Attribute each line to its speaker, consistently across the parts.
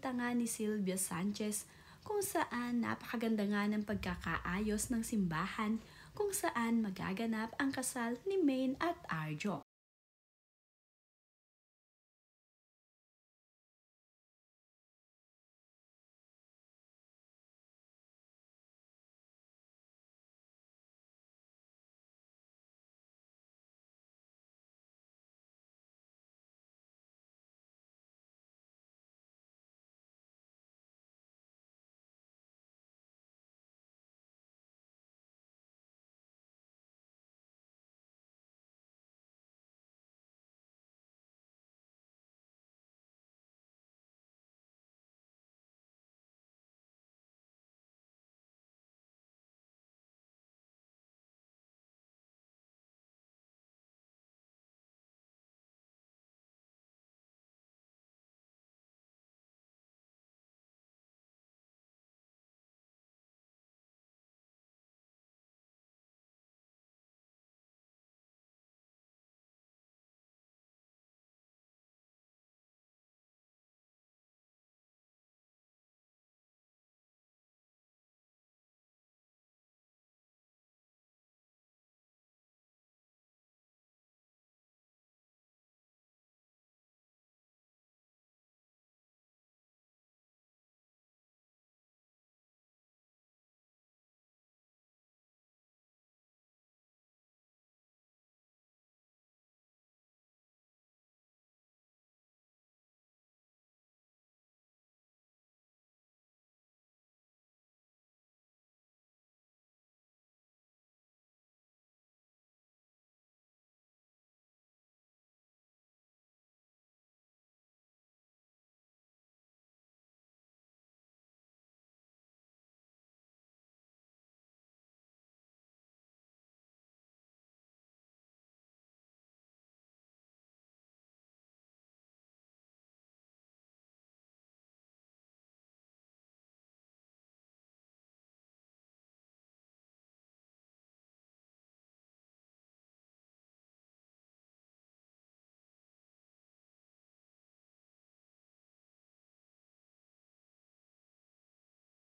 Speaker 1: nakita nga ni Silvia Sanchez kung saan napakaganda nga ng pagkakaayos ng
Speaker 2: simbahan kung saan magaganap ang kasal ni Maine at Arjo.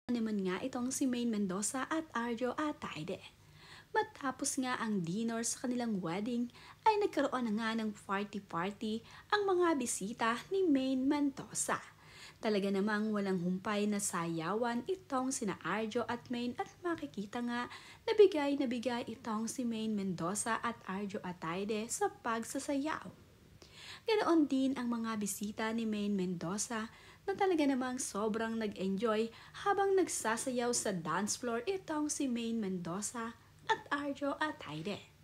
Speaker 2: Ano naman nga itong si Maine Mendoza at Arjo Ataide.
Speaker 1: Matapos nga ang dinner sa kanilang wedding ay nagkaroon na nga ng party-party ang mga bisita ni Maine Mendoza. Talaga namang walang humpay na sayawan itong sina Arjo at Maine at makikita nga nabigay-nabigay itong si Maine Mendoza at Arjo Ataide sa pagsasayaw. Ganoon din ang mga bisita ni Maine Mendoza na talaga namang sobrang nag-enjoy habang nagsasayaw sa dance floor itong si Maine Mendoza
Speaker 2: at Arjo at Ataide.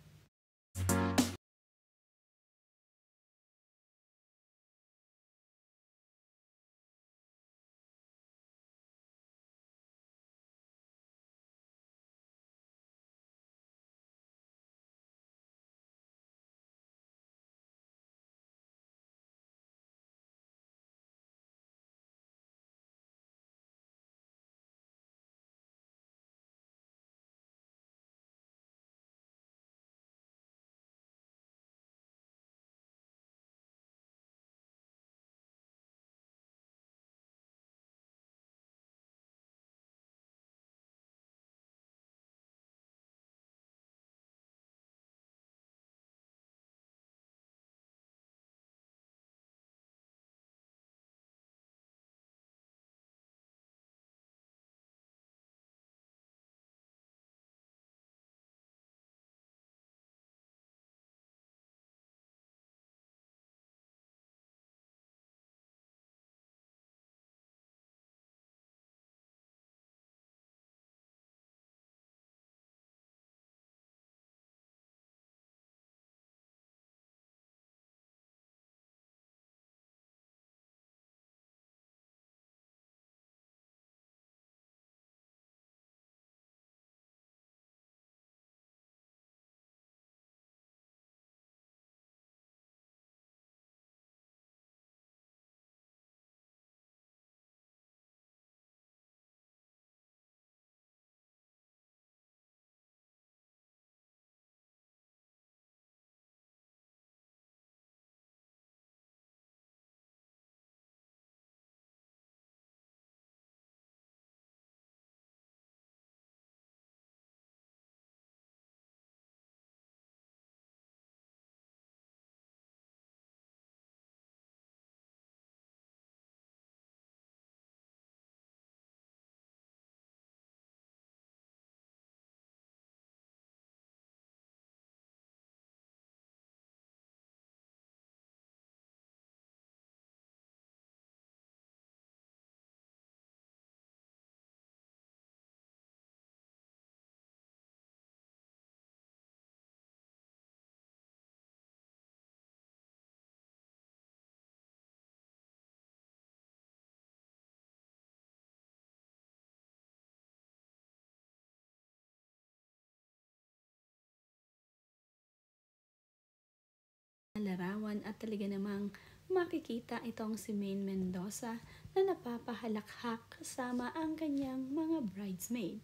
Speaker 2: larawan at talaga namang makikita itong si Main Mendoza na napapahalakhak
Speaker 1: kasama ang kanyang mga bridesmaid.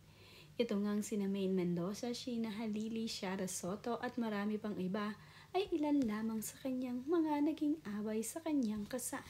Speaker 1: Ito ngang si Main Mendoza, Sheena Halili, Shara Soto at marami pang iba ay ilan lamang sa kanyang
Speaker 2: mga naging away sa kanyang kasal.